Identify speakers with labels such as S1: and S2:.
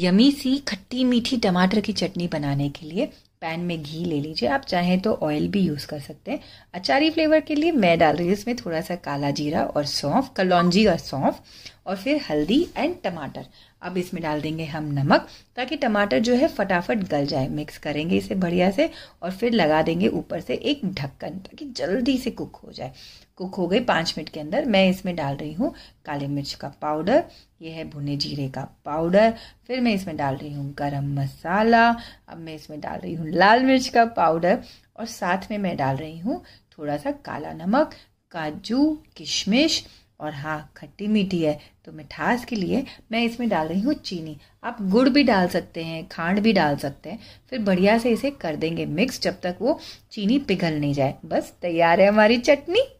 S1: yummy सी खट्टी मीठी टमाटर की चटनी बनाने के लिए पैन में घी ले लीजिए आप चाहें तो ऑयल भी यूज़ कर सकते हैं अचारी फ्लेवर के लिए मैं डाल रही हूँ इसमें थोड़ा सा काला जीरा और सौंफ कलौजी और सौंफ और फिर हल्दी एंड टमाटर अब इसमें डाल देंगे हम नमक ताकि टमाटर जो है फटाफट गल जाए मिक्स करेंगे इसे बढ़िया से और फिर लगा देंगे ऊपर से एक ढक्कन ताकि जल्दी से कुक हो जाए कुक हो गई पाँच मिनट के अंदर मैं इसमें डाल रही हूँ काले मिर्च का पाउडर ये है भुने जीरे का पाउडर फिर मैं इसमें डाल रही हूँ गरम मसाला अब मैं इसमें डाल रही हूँ लाल मिर्च का पाउडर और साथ में मैं डाल रही हूँ थोड़ा सा काला नमक काजू किशमिश और हाँ खट्टी मीठी है तो मिठास के लिए मैं इसमें डाल रही हूँ चीनी आप गुड़ भी डाल सकते हैं खांड भी डाल सकते हैं फिर बढ़िया से इसे कर देंगे मिक्स जब तक वो चीनी पिघल नहीं जाए बस तैयार है हमारी चटनी